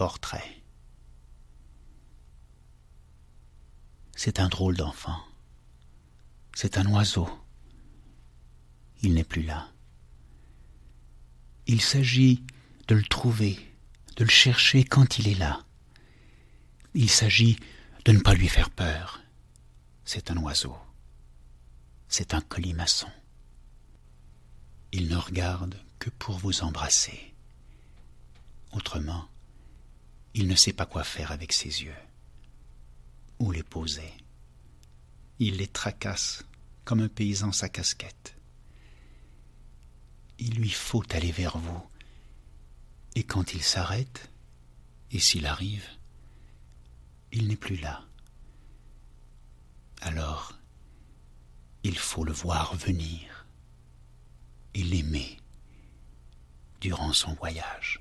portrait. C'est un drôle d'enfant. C'est un oiseau. Il n'est plus là. Il s'agit de le trouver, de le chercher quand il est là. Il s'agit de ne pas lui faire peur. C'est un oiseau. C'est un colimaçon. Il ne regarde que pour vous embrasser. Autrement, il ne sait pas quoi faire avec ses yeux. Où les poser Il les tracasse comme un paysan sa casquette. Il lui faut aller vers vous. Et quand il s'arrête, et s'il arrive, il n'est plus là. Alors, il faut le voir venir et l'aimer durant son voyage.